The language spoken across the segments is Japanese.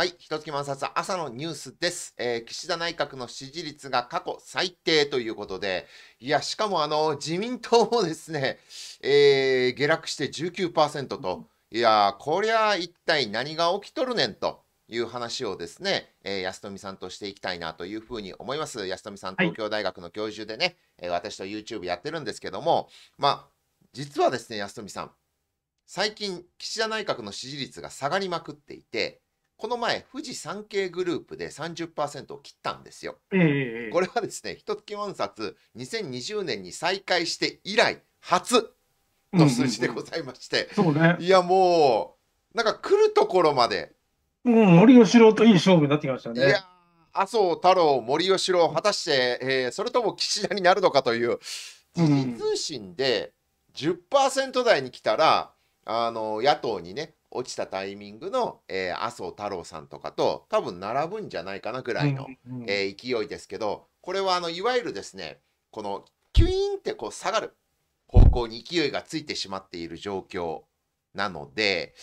はい、一月満冊朝のニュースです、えー、岸田内閣の支持率が過去最低ということで、いや、しかもあの自民党もですね、えー、下落して19%と、いや、こりゃ一体何が起きとるねんと。いう話をですね、えー、安富さんとしていきたいなというふうに思います。安富さん、東京大学の教授でね、はい、え私と YouTube やってるんですけども、まあ、実はですね、安富さん、最近、岸田内閣の支持率が下がりまくっていて、この前、富士山系グループで30%を切ったんですよ。えー、これはですね、一月万冊2020年に再開して以来、初の数字でございまして、うんうんうん、そうね、いやもう、なんか来るところまで。うん、森喜朗といい勝負になってきましたね。いや麻生太郎、森喜朗、果たして、えー、それとも岸田になるのかという、時事通信で10%台に来たら、あの野党にね落ちたタイミングの、えー、麻生太郎さんとかと多分並ぶんじゃないかなぐらいの、うんうん、えー、勢いですけどこれはあのいわゆるですねこのキュイーンってこう下がる方向に勢いがついてしまっている状況なので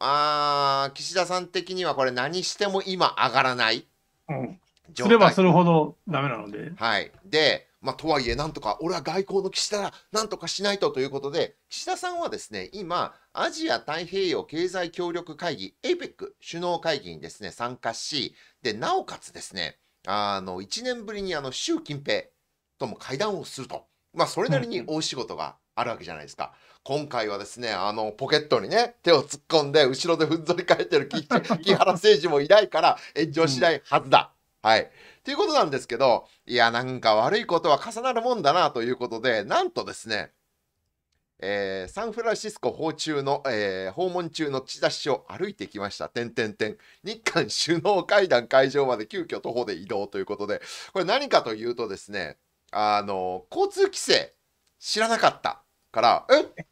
あ岸田さん的にはこれ何しても今上がらない、うん、すればするほどダメなので。はい、でまあ、とはいえ、なんとか、俺は外交の岸田だ、なんとかしないとということで、岸田さんはですね、今、アジア太平洋経済協力会議、APEC 首脳会議にですね、参加し、で、なおかつですね、あの、1年ぶりにあの、習近平とも会談をすると。まあ、それなりに大仕事があるわけじゃないですか。今回はですね、あの、ポケットにね、手を突っ込んで、後ろでふんぞり返ってる 木原誠二もいないから、炎上しないはずだ。はい。っていうことなんですけど、いや、なんか悪いことは重なるもんだなということで、なんとですね、えー、サンフランシスコ訪中の、えー、訪問中の岸田しを歩いてきました。点点点。日韓首脳会談会場まで急遽徒歩で移動ということで、これ何かというとですね、あの交通規制知らなかったから、え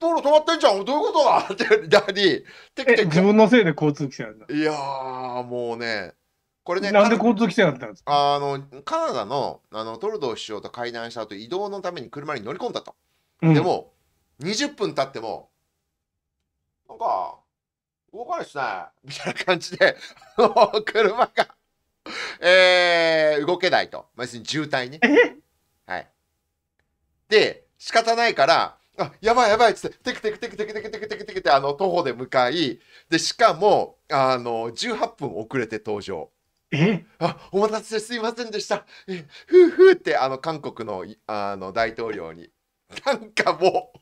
道路止まってんじゃんどういうことだってなり、テク自分のせいで交通規制るんだ。いやー、もうね、これね、なんで交通規制だったんですかあのカナダのあのトルドー首相と会談した後移動のために車に乗り込んだと。うん、でも、20分経っても、なんか、動かないっすね、みたいな感じで、車がえー、動けないと。まあ、要するに渋滞ね。はい。で、仕方ないから、あやばいやばいっつって、テクテクテクテクテクテクテクテクって、あの、徒歩で向かい、で、しかも、あの、18分遅れて登場。えあお待たせすいませんでしたえふうふうってあの韓国のあの大統領に なんかも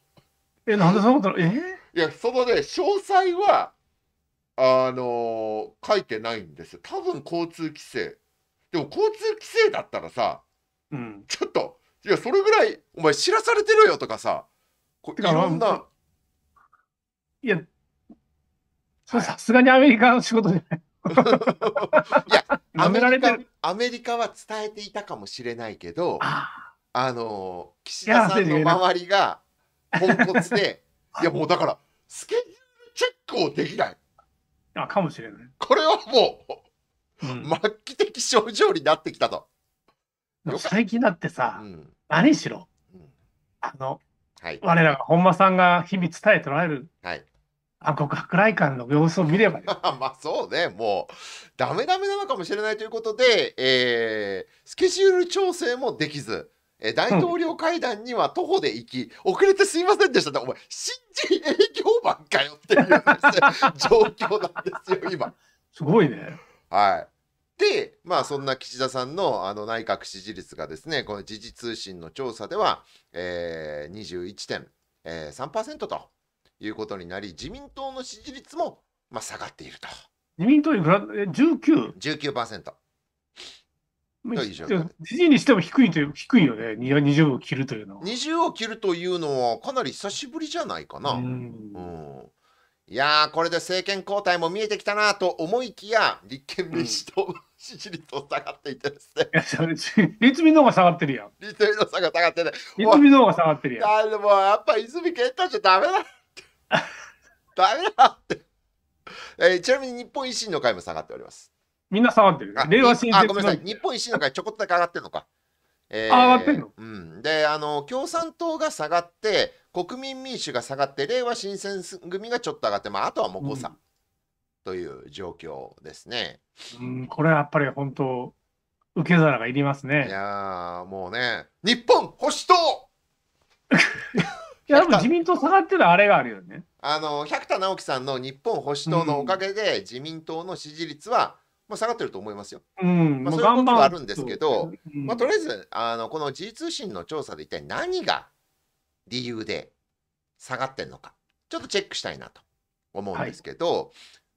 うえなんでそんなことえいやそのね詳細はあのー、書いてないんですよ多分交通規制でも交通規制だったらさ、うん、ちょっといやそれぐらいお前知らされてるよとかさこいろんないやさすがにアメリカの仕事じゃないいや、アメリカ、アメリカは伝えていたかもしれないけど、あの、岸田さんの周りが、ポンコツで、いや、もうだから、スケジュールチェックをできない。あ、かもしれない。これはもう、うん、末期的症状になってきたと。最近だってさ、うん、何しろ、あの、はい、我らが本間さんが日々伝えておられる、はい、あ極悪来館の様子を見れば、ね、まあそうね、もうダメダメなのかもしれないということで、えー、スケジュール調整もできず、え大統領会談には徒歩で行き、うん、遅れてすいませんでしたね、お前、新人営業マンかよっていう、状況なんですよ、今。すごいね。はい。で、まあ、そんな岸田さんのあの内閣支持率がですね、この時事通信の調査では、えー、21.3%と。いうことになり、自民党の支持率も、まあ、下がっていると。自民党に比べ 19? 19%。時事にしても低いという低いよね、20を切るというのは。20を切るというのは、かなり久しぶりじゃないかな。うん、うんいやー、これで政権交代も見えてきたなと思いきや、立憲民主党、支持率を下がっていてですね。立民の方が下がってるやん。立民の方が下がってる。立民の方が下がってるやん。あでもやっぱ泉健太じゃダメだ。ダメだって。えー、ちなみに日本維新の会も下がっております。みんな下がってる、ね。令和新あ、ごめんなさい。日本維新の会ちょこっとだけ上がってるのか。えー、上がってんの、うん、であの共産党が下がって国民民主が下がって令和新選組がちょっと上がって、まあ、あとはもう誤差、うん、という状況ですね、うん、これはやっぱり本当受け皿がいりますねいやもうね日本保守党や、多分自民党下がってるあれがあるよね。あの百田直樹さんの日本保守党のおかげで、自民党の支持率は、まあ、下がってると思いますよ。うん、まあ、そういうことはあるんですけど、うん、まあ、とりあえずあのこの時事通信の調査で一体何が理由で下がってんのか、ちょっとチェックしたいなと思うんですけど、はい、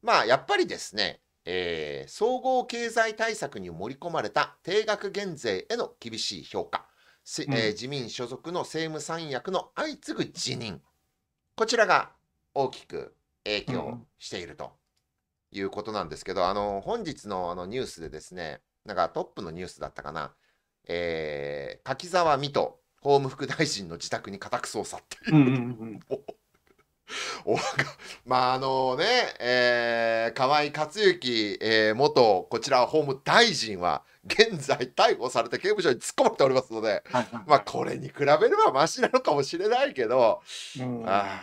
まあやっぱりですね、えー、総合経済対策に盛り込まれた定額減税への厳しい評価。えー、自民所属の政務三役の相次ぐ辞任、こちらが大きく影響しているということなんですけど、あの本日のあのニュースでですね、なんかトップのニュースだったかな、えー、柿沢水戸法務副大臣の自宅に家宅捜査っていう。んうんうん まああのね、えー、河合克行、えー、元こちら法務大臣は現在逮捕されて刑務所に突っ込まれておりますので、はいはい、まあこれに比べればマシなのかもしれないけど、うん、あ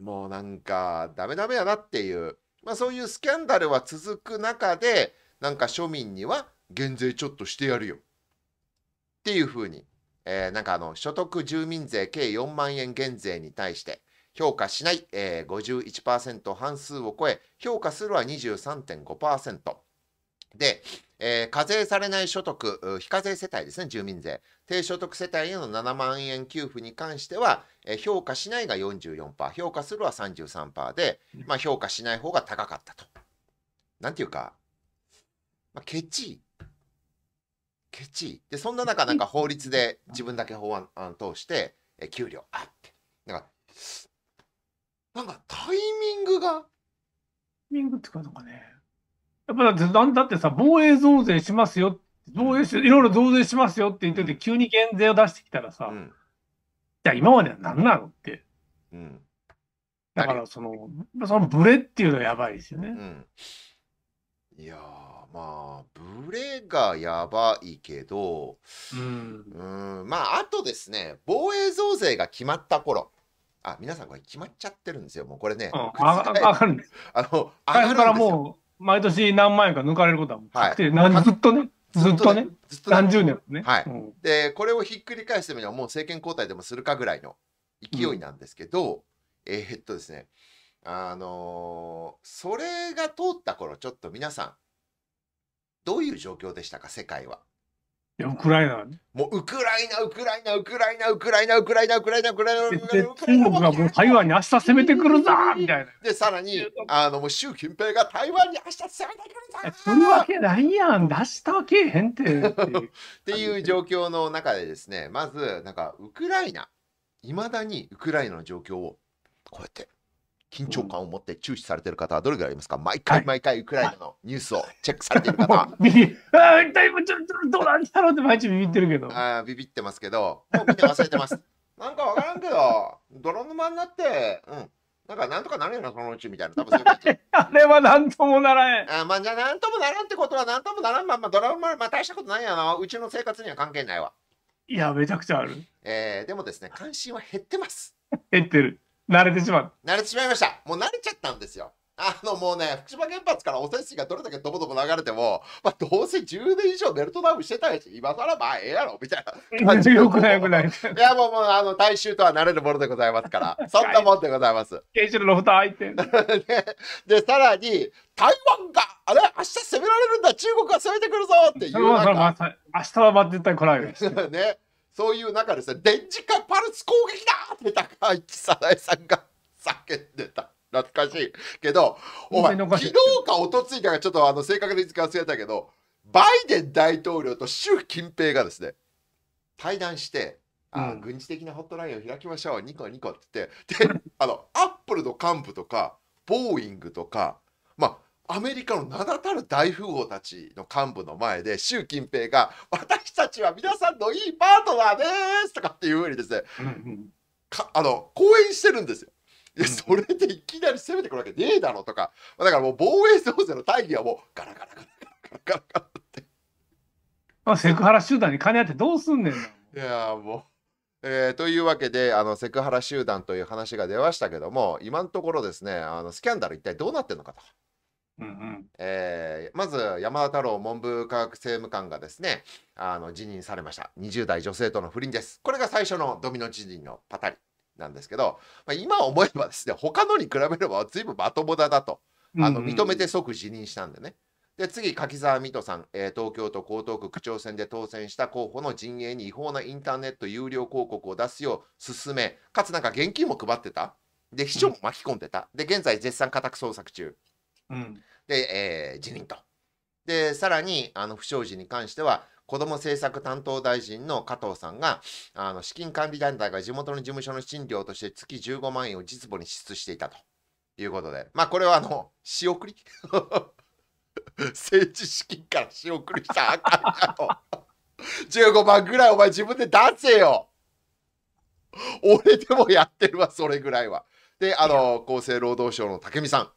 もうなんかダメダメやなっていう、まあ、そういうスキャンダルは続く中でなんか庶民には減税ちょっとしてやるよっていうふうに、えー、なんかあの所得住民税計4万円減税に対して評価しない、えー、51%半数を超え評価するは23.5%でえー、課税されない所得、非課税世帯ですね、住民税。低所得世帯への7万円給付に関しては、えー、評価しないが44%、評価するは33%で、まあ、評価しない方が高かったと。なんていうか、まあ、ケチケチで、そんな中、なんか法律で自分だけ法案案通して、えー、給料アップ。なんか、なんかタイミングが。タイミングっていうか、なんかね。やっぱだってだってさ、防衛増税しますよ、防衛し、いろいろ増税しますよって言ってて、急に減税を出してきたらさ、じゃあ今までは何なのって。うん、だからその、そのブレっていうのはやばいですよね。うん、いやまあ、ブレがやばいけど、うん、ん、まあ、あとですね、防衛増税が決まった頃。あ、皆さんこれ決まっちゃってるんですよ。もうこれね。あ、上がるんです。あの、上がるからも毎年何万円か抜かれることは確定、はい、ずっとね、ずっとね、ずっと何十年ね。はい、で、これをひっくり返すためにはもう政権交代でもするかぐらいの勢いなんですけど、うん、えー、っとですね、あのー、それが通った頃、ちょっと皆さん、どういう状況でしたか、世界は。いや、ウクライナ、もうウクライナ、ウクライナ、ウクライナ、ウクライナ、ウクライナ、ウクライナ、ウクライナ、ウクライナ。中国がもう台湾に明日攻めてくるぞみたいな。で、さらに、あの、もう習近平が台湾に明日攻めてくるぞするわけないやん、出したわけへんて。っていう状況の中でですね、まず、なんか、ウクライナ、いまだにウクライナの状況を、こうやって緊張感を持って注視されてる方はどれぐらいいますか毎回毎回ウクライナのニュースをチェックされてる方は。あだ いぶちょっとどうなんだろうって毎日ビビってるけど。あビビってますけど、もう見て忘れてます。なんかわからんけど、泥沼になって、うん。なんかなんとかなるよな、そのうちみたいな。多分そ あれはなんともならん。あまあ、じゃあなんともならんってことはなんともならん。まあ、まあ、ドラマ、まあ大したことないやな。うちの生活には関係ないわ。いや、めちゃくちゃある。えー、でもですね、関心は減ってます。減ってる。慣れてしまう。慣れてしまいました。もう慣れちゃったんですよ。あのもうね、福島原発から汚染水がどれだけどぼどぼ流れても、まあ、どうせ10年以上ベルトダウンしてたやし、今更まあええやろみたいなよくないよくない。いやもうもうあの大衆とは慣れるものでございますから、そんなもんでございます。ケイシルのト開いて で、さらに、台湾が、あれ、明日攻められるんだ、中国が攻めてくるぞっていう。明日はま絶対来ないです。ねそういう中でさ、電磁化パルス攻撃だって高市早苗さんが叫んでた。懐かしい。けど、お前、昨日か一昨日かちょっとあの正確に忘れたけど、バイデン大統領と習近平がですね、対談して、あ、軍事的なホットラインを開きましょう、ニコニコって言って、で、あの、アップルの幹部とか、ボーイングとか、まあ、アメリカの名だたる大富豪たちの幹部の前で習近平が「私たちは皆さんのいいパートナーです」とかっていうふうにですね、かあの講演してるんですよ。いやそれでいきなり攻めてくるわけねえだろとかだからもう防衛増税の大義はもうガラガラガラガラガラガラって。まあ、セクハラ集団に金あってどうすんねんいやもうえー、というわけであのセクハラ集団という話が出ましたけども今のところですねあのスキャンダル一体どうなってんのかと。うんうんえー、まず山田太郎文部科学政務官がですねあの辞任されました20代女性との不倫ですこれが最初のドミノ辞任のパタリなんですけど、まあ、今思えばですね他のに比べれば随分まともだだとあの認めて即辞任したんでね。で次、柿沢水戸さん、えー、東京都江東区区長選で当選した候補の陣営に違法なインターネット有料広告を出すよう勧め、かつなんか現金も配ってた、で秘書も巻き込んでた、で現在、絶賛家宅捜索中。うん、で、えー、辞任と。で、さらに、あの、不祥事に関しては、子ども政策担当大臣の加藤さんが、あの資金管理団体が地元の事務所の賃料として月15万円を実母に支出していたということで、まあ、これはあの仕送り 政治資金から仕送りしたらあかんやろ。15万ぐらいお前自分で出せよ。俺でもやってるわ、それぐらいは。で、あの、厚生労働省の武見さん。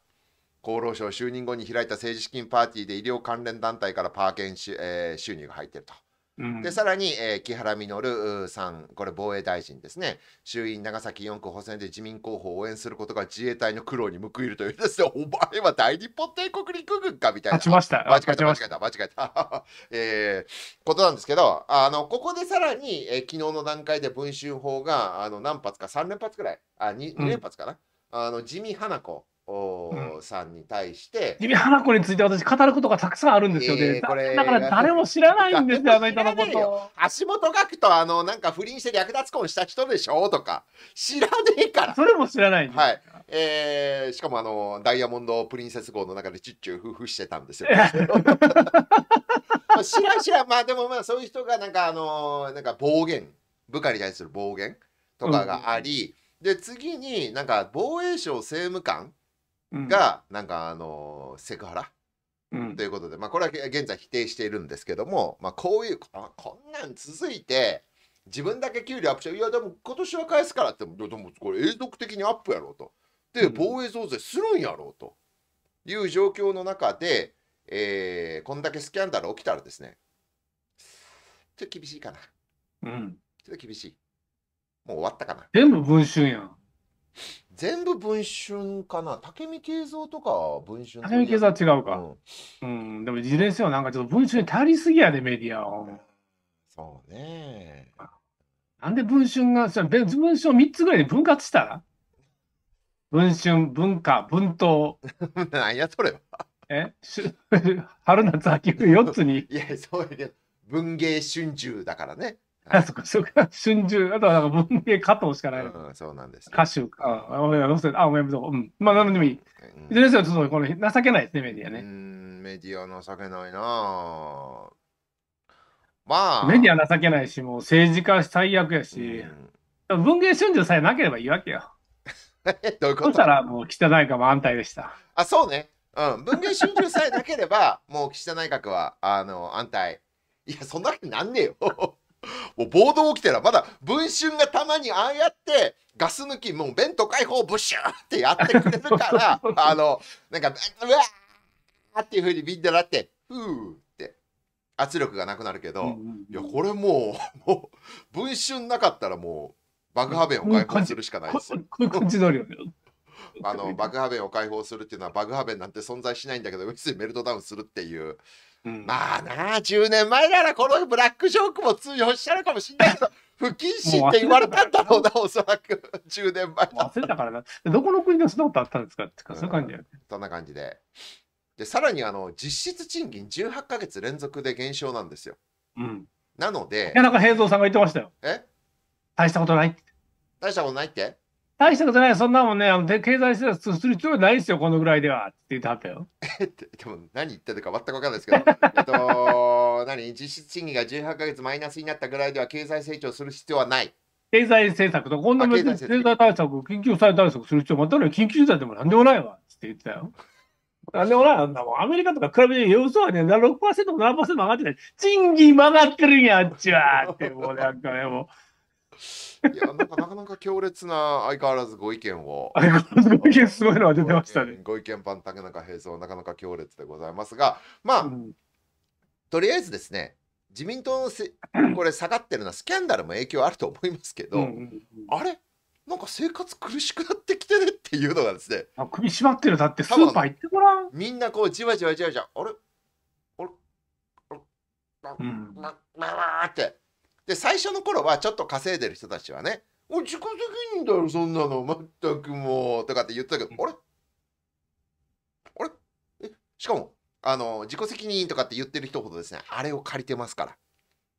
厚労省就任後に開いた政治資金パーティーで医療関連団体からパーケン収,、えー、収入が入っていると。うん、でさらに、えー、木原稔さん、これ防衛大臣ですね、衆院長崎4区補選で自民候補を応援することが自衛隊の苦労に報いるというですね、お前は大日本帝国陸軍かみたいな。間違えた、間違えた、間違えた、間違えた。えー、ことなんですけど、あのここでさらに、えー、昨日の段階で文春法があの何発か、3連発くらい、あ 2, 2連発かな、うん、あの地味花子。おさんに対して、ちびはなこについて私語ることがたくさんあるんですよね、えー、これだから誰も知らないんですよ あの人のこと橋本岳とあのなんか不倫して略奪婚した人でしょとか知らねえからそれも知らないはいえー、しかもあのダイヤモンドプリンセス号の中でチュッチュ夫婦してたんですよ 知ら知らまあでもまあそういう人がなんかあのなんか暴言部下に対する暴言とかがあり、うん、で次になんか防衛省政務官が、なんかあのセクハラ、うん、ということで、まあ、これは現在否定しているんですけども、まあ、こういうあこんなん続いて自分だけ給料アップしていやでも今年は返すからってでもこれ永続的にアップやろうとで防衛増税するんやろうという状況の中で、えー、こんだけスキャンダル起きたらですねちょっと厳しいかな、うん、ちょっと厳しいもう終わったかな全部文春やん全部文春かな武見敬三とかは文春武見敬三は違うか。うん、うん、でもいずれにせよ、なんかちょっと文春に頼りすぎやで、メディアを。そうね。なんで文春が、文春を3つぐらいで分割したら文春、文化、文党。何 やそれは。え春夏秋冬4つに。いや、そうやけ文芸春秋だからね。あ、そっか、そっか、春秋、あとはなんか文芸加藤しかない。うん、そうなんです、ね。歌手か。あ、ごめん、とうあ、ごめん、どううん。まあ、なでもいい。いずれにせよ、ちょっとこの情けないですね、メディアね。うん、メディア情けないなまあ。メディア情けないし、もう政治家最悪やし、うん、文芸春秋さえなければいいわけよ。どういうことそしたら、もう岸田内閣も安泰でした。あ、そうね。うん、文芸春秋さえなければ、もう岸田内閣は、あの、安泰。いや、そんなわけなんねえよ。もう暴動起きてら、まだ文春がたまにああやって、ガス抜き、もう弁当解放、ブシューってやってくれるから、あの、なんか、うわーっていうふうにみんななって、ふーって圧力がなくなるけど、いや、これもう、もう、文春なかったらもう、爆破弁を解放するしかないですよ。こっちのりよね。あの爆破弁を解放するっていうのは爆破弁なんて存在しないんだけど、うにメルトダウンするっていうまあなあ、10年前ならこのブラックジョークも通用したのかもしれないけど、不謹慎って言われたんだろうな、うおそらく。10年前忘れたからな。どこの国でもそんなことあったんですかってか、うん、そ感じだよね。そんな感じで。で、さらにあの、実質賃金18か月連続で減少なんですよ。うん。なので。いや、なんか平蔵さんが言ってましたよ。え大したことないって。大したことないって大したことない、そんなもんね、経済制裁する必要ないですよ、このぐらいではって言ってはったよ。でも何言ってるか全く分かんないですけど、えっと、何、実質賃金が18か月マイナスになったぐらいでは経済成長する必要はない。経済政策と、こんな別に経済対策、緊急事態対策する必要またね、緊急事態でもなんでもないわって言ってたよ。なんでもないんもん。アメリカとか比べて、要素はね、6%も7%も上がってない。賃金曲がってるんや、あっちは。って、もうなんかね、もう。いやなんかなかなか強烈な相変わらずご意見をご意見すごいのは出てましたねご意見パン竹中平蔵なかなか強烈でございますがまあ、うん、とりあえずですね自民党のせこれ下がってるのはスキャンダルも影響あると思いますけど、うんうんうん、あれなんか生活苦しくなってきてねっていうのがですね首縛まってるだってスーパー行ってごらんみんなこうじわじわじわじわあれあれあれ、あで最初の頃はちょっと稼いでる人たちはね「お自己責任だろそんなの全くもう」とかって言ってたけど「あれあれえしかもあの自己責任とかって言ってる人ほどですねあれを借りてますか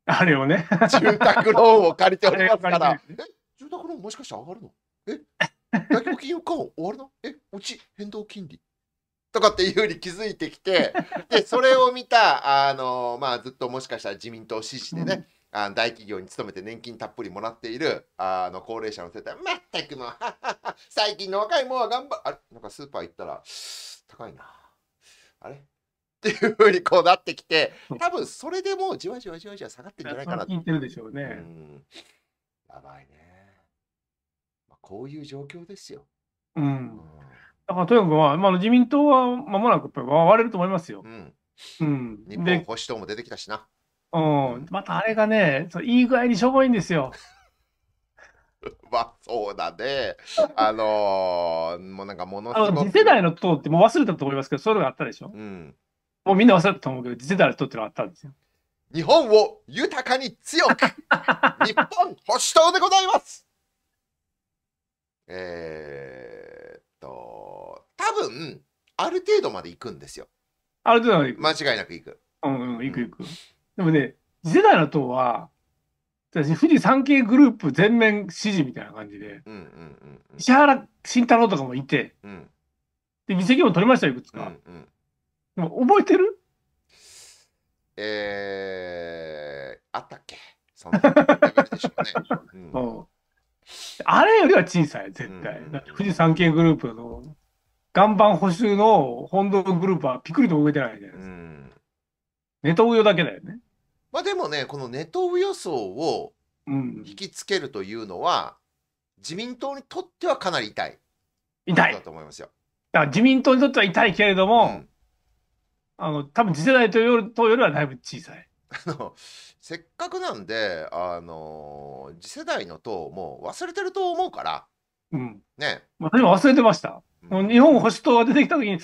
らあれをね住宅ローンを借りておりますからえ住宅ローンもしかして上がるのえ大規模金融緩和終わるのえうち変動金利とかっていうふうに気づいてきてでそれを見たあのまあずっともしかしたら自民党支持でね、あ大企業に勤めて年金たっぷりもらっているあの高齢者の世帯まったくもう 最近の若いもんは頑張あなんかスーパー行ったら高いなあれっていうふうにこうなってきて多分それでもうじわじわじわじわ下がってるんじゃないかなって。ってるでしょうね。うやばいね、まあ、こういう状況ですよ。うん、だからとにかく、まあ、まあ、自民党はまもなくやっぱ割れると思いますよ。うん、うん、日本保守党も出てきたしな。うん。またあれがね、そういい具合にしょぼいんですよ。まあ、そうだね。あのー、もうなんかものすあの、ご次く世、代の党ってもう忘れたと思いますけど、そういうのがあったでしょうん、もうみんな忘れたと思うけど、次世代の党ってのがあったんですよ。日本を豊かに強く 日本保守党でございますえー、っと多分ある程度まで行くんですよある程度まで行く。間違いなく行くうん、うん、行く行く。でもね、次世代の党は、富士山系グループ全面支持みたいな感じで、石原慎太郎とかもいて、うん、で議席も取りましたよ、いくつか、うんうん、でも覚えてるえー、あったっけそんなでしょうね、あれよりは小さい絶対、富士山系グループの岩盤補修の本土グループはピクリと動いてないじゃないですか、ネトウヨだけだよねまあでもね、このネトウ予想をうん引きつけるというのは、自民党にとってはかなり痛い痛い。だと思いますよ。ら自民党にとっては痛いけれども、うんあの、多分次世代党より党よりはだいぶ小さい。あのせっかくなんで、あのー次世代の党も忘れてると思うから、うん。ね。私も忘れてました。うん日本保守党が出てきたときに、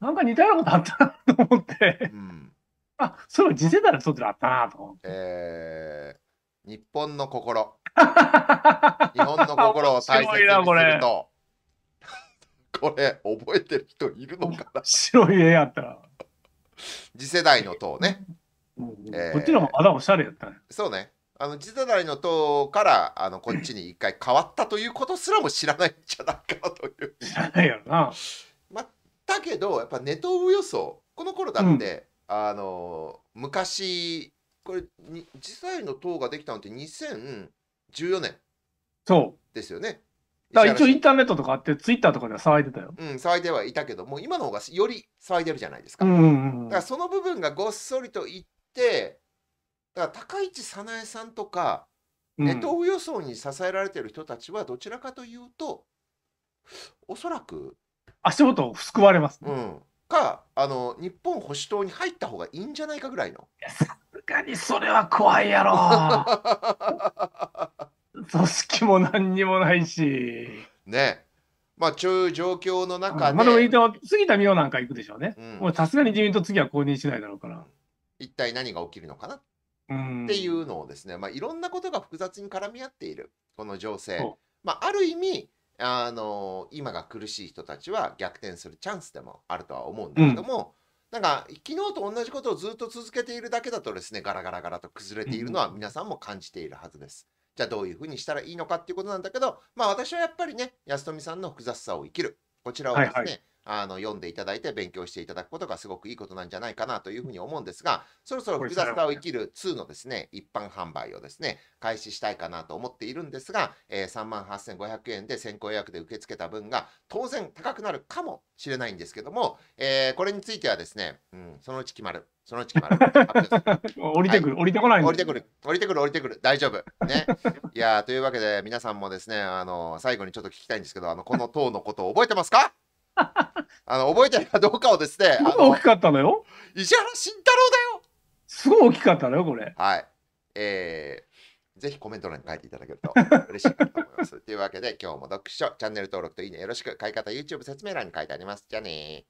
なんか似たようなことあったなと思って、うんあ、それ次世代の人ってあったなと思って。えー、日本の心。日本の心を大切にすると。これ、覚えてる人いるのかな白い絵やったら。次世代の塔ね。えー、こっちの方がまだおしゃれやったね。そうね。あの次世代の党からあのこっちに一回変わったということすらも知らないんじゃないかという。知らないよな。まあ、だけどやっぱネトウ予想この頃だって、あの昔これに実際の党ができたのって2014年そうですよね。だから一応インターネットとかあってツイッターとかでは騒いでたよ。うん騒いではいたけども今の方がより騒いでるじゃないですか。うんうんうん、だからその部分がごっそりといってだから高市早苗さんとか、ネッえ東予想に支えられてる人たちはどちらかというとおそらく足元を救われます、ね、うんかあの日本保守党に入った方がいいんじゃないかぐらいの。さすがにそれは怖いやろ。組織も何にもないし。ねまあ、ちょいう状況の中で。うん、まあ、でも、杉田水脈なんか行くでしょうね。もうさすがに自民党次は公認しないだろうから。一体何が起きるのかな、うん、っていうのをですね、まあ、いろんなことが複雑に絡み合っている、この情勢。まあ、ある意味、あの今が苦しい人たちは逆転するチャンスでもあるとは思うんだけども、うん、なんか昨日と同じことをずっと続けているだけだとですねガラガラガラと崩れているのは皆さんも感じているはずです。じゃあどういうふうにしたらいいのかっていうことなんだけど、まあ、私はやっぱりね安富さんの複雑さを生きるこちらをですね、はいはいあの読んでいただいて勉強していただくことがすごくいいことなんじゃないかなというふうに思うんですが、そろそろ複雑さを生きる2のですね、一般販売をですね、開始したいかなと思っているんですが、えー、38,500円で先行予約で受け付けた分が当然高くなるかもしれないんですけども、えー、これについてはですね、うん、そのうち決まる。そのうち決まる。降りてくる、はい、降りてこない降りてくる、降りてくる、降りてくる、大丈夫。ね。いやというわけで、皆さんもですね、あの、最後にちょっと聞きたいんですけど、あの、この塔のことを覚えてますか あの、覚えてるかどうかをですね。すごい大きかったのよ。石原慎太郎だよ。すごい大きかったのよ、これ。はい。えー、ぜひコメント欄に書いていただけると 嬉しいと思います。というわけで、今日も読書、チャンネル登録といいねよろしく、買い方 YouTube 説明欄に書いてあります。じゃあね